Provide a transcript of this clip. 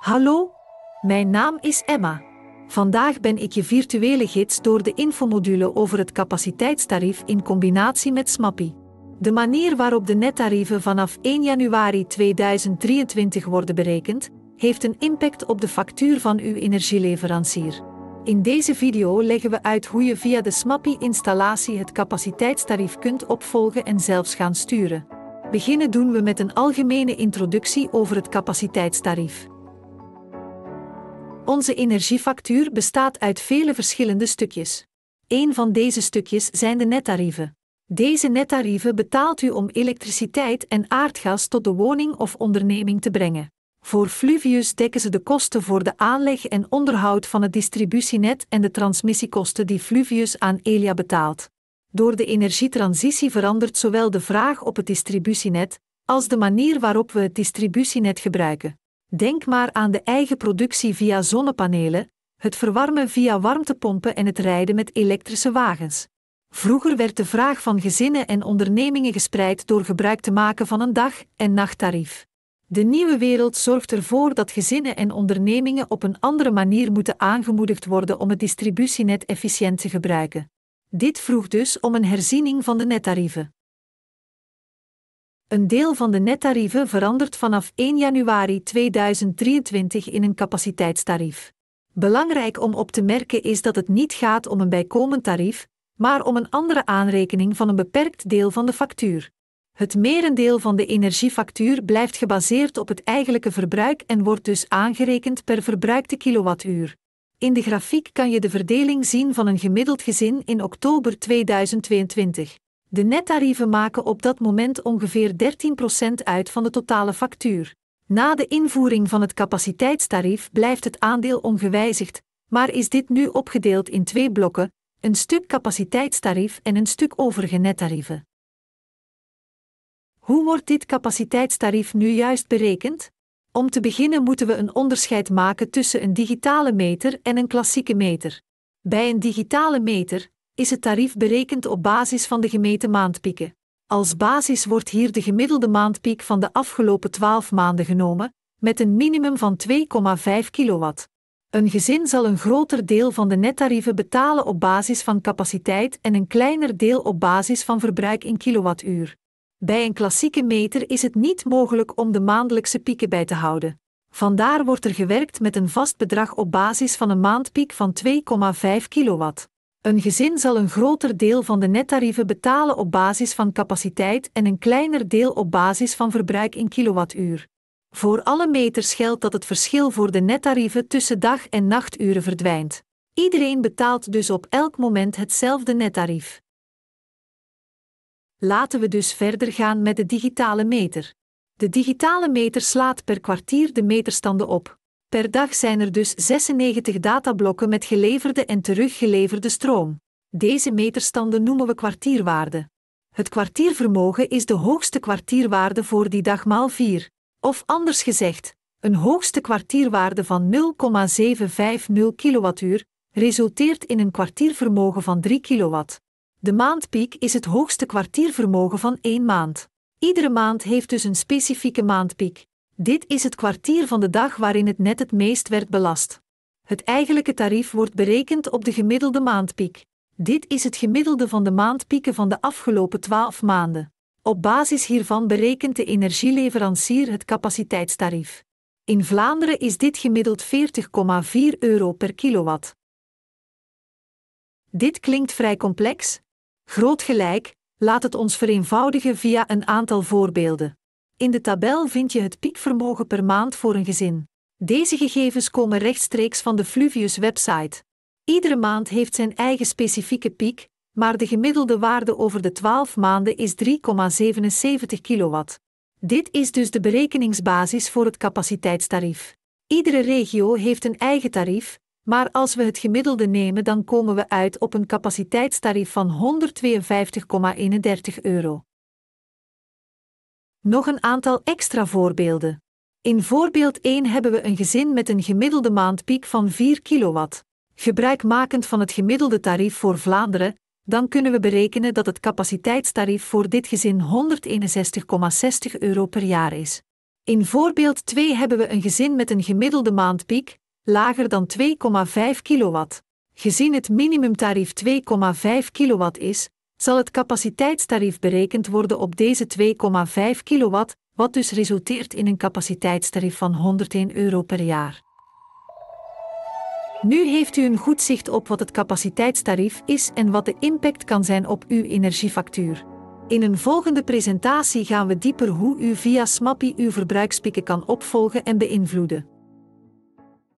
Hallo, mijn naam is Emma. Vandaag ben ik je virtuele gids door de infomodule over het capaciteitstarief in combinatie met SMAPI. De manier waarop de nettarieven vanaf 1 januari 2023 worden berekend, heeft een impact op de factuur van uw energieleverancier. In deze video leggen we uit hoe je via de SMAPI-installatie het capaciteitstarief kunt opvolgen en zelfs gaan sturen. Beginnen doen we met een algemene introductie over het capaciteitstarief. Onze energiefactuur bestaat uit vele verschillende stukjes. Een van deze stukjes zijn de nettarieven. Deze nettarieven betaalt u om elektriciteit en aardgas tot de woning of onderneming te brengen. Voor Fluvius dekken ze de kosten voor de aanleg en onderhoud van het distributienet en de transmissiekosten die Fluvius aan Elia betaalt. Door de energietransitie verandert zowel de vraag op het distributienet als de manier waarop we het distributienet gebruiken. Denk maar aan de eigen productie via zonnepanelen, het verwarmen via warmtepompen en het rijden met elektrische wagens. Vroeger werd de vraag van gezinnen en ondernemingen gespreid door gebruik te maken van een dag- en nachttarief. De nieuwe wereld zorgt ervoor dat gezinnen en ondernemingen op een andere manier moeten aangemoedigd worden om het distributienet efficiënt te gebruiken. Dit vroeg dus om een herziening van de nettarieven. Een deel van de nettarieven verandert vanaf 1 januari 2023 in een capaciteitstarief. Belangrijk om op te merken is dat het niet gaat om een bijkomend tarief, maar om een andere aanrekening van een beperkt deel van de factuur. Het merendeel van de energiefactuur blijft gebaseerd op het eigenlijke verbruik en wordt dus aangerekend per verbruikte kilowattuur. In de grafiek kan je de verdeling zien van een gemiddeld gezin in oktober 2022. De nettarieven maken op dat moment ongeveer 13% uit van de totale factuur. Na de invoering van het capaciteitstarief blijft het aandeel ongewijzigd, maar is dit nu opgedeeld in twee blokken: een stuk capaciteitstarief en een stuk overige nettarieven. Hoe wordt dit capaciteitstarief nu juist berekend? Om te beginnen moeten we een onderscheid maken tussen een digitale meter en een klassieke meter. Bij een digitale meter is het tarief berekend op basis van de gemeten maandpieken. Als basis wordt hier de gemiddelde maandpiek van de afgelopen 12 maanden genomen, met een minimum van 2,5 kW. Een gezin zal een groter deel van de nettarieven betalen op basis van capaciteit en een kleiner deel op basis van verbruik in kilowattuur. Bij een klassieke meter is het niet mogelijk om de maandelijkse pieken bij te houden. Vandaar wordt er gewerkt met een vast bedrag op basis van een maandpiek van 2,5 kW. Een gezin zal een groter deel van de nettarieven betalen op basis van capaciteit en een kleiner deel op basis van verbruik in kilowattuur. Voor alle meters geldt dat het verschil voor de nettarieven tussen dag- en nachturen verdwijnt. Iedereen betaalt dus op elk moment hetzelfde nettarief. Laten we dus verder gaan met de digitale meter. De digitale meter slaat per kwartier de meterstanden op. Per dag zijn er dus 96 datablokken met geleverde en teruggeleverde stroom. Deze meterstanden noemen we kwartierwaarden. Het kwartiervermogen is de hoogste kwartierwaarde voor die dag maal 4. Of anders gezegd, een hoogste kwartierwaarde van 0,750 kWh resulteert in een kwartiervermogen van 3 kW. De maandpiek is het hoogste kwartiervermogen van één maand. Iedere maand heeft dus een specifieke maandpiek. Dit is het kwartier van de dag waarin het net het meest werd belast. Het eigenlijke tarief wordt berekend op de gemiddelde maandpiek. Dit is het gemiddelde van de maandpieken van de afgelopen 12 maanden. Op basis hiervan berekent de energieleverancier het capaciteitstarief. In Vlaanderen is dit gemiddeld 40,4 euro per kilowatt. Dit klinkt vrij complex? Groot gelijk, laat het ons vereenvoudigen via een aantal voorbeelden. In de tabel vind je het piekvermogen per maand voor een gezin. Deze gegevens komen rechtstreeks van de Fluvius website. Iedere maand heeft zijn eigen specifieke piek, maar de gemiddelde waarde over de 12 maanden is 3,77 kW. Dit is dus de berekeningsbasis voor het capaciteitstarief. Iedere regio heeft een eigen tarief, maar als we het gemiddelde nemen, dan komen we uit op een capaciteitstarief van 152,31 euro. Nog een aantal extra voorbeelden. In voorbeeld 1 hebben we een gezin met een gemiddelde maandpiek van 4 kW. Gebruikmakend van het gemiddelde tarief voor Vlaanderen, dan kunnen we berekenen dat het capaciteitstarief voor dit gezin 161,60 euro per jaar is. In voorbeeld 2 hebben we een gezin met een gemiddelde maandpiek, lager dan 2,5 kW. Gezien het minimumtarief 2,5 kW is, zal het capaciteitstarief berekend worden op deze 2,5 kW, wat dus resulteert in een capaciteitstarief van 101 euro per jaar. Nu heeft u een goed zicht op wat het capaciteitstarief is en wat de impact kan zijn op uw energiefactuur. In een volgende presentatie gaan we dieper hoe u via SMAPI uw verbruikspikken kan opvolgen en beïnvloeden.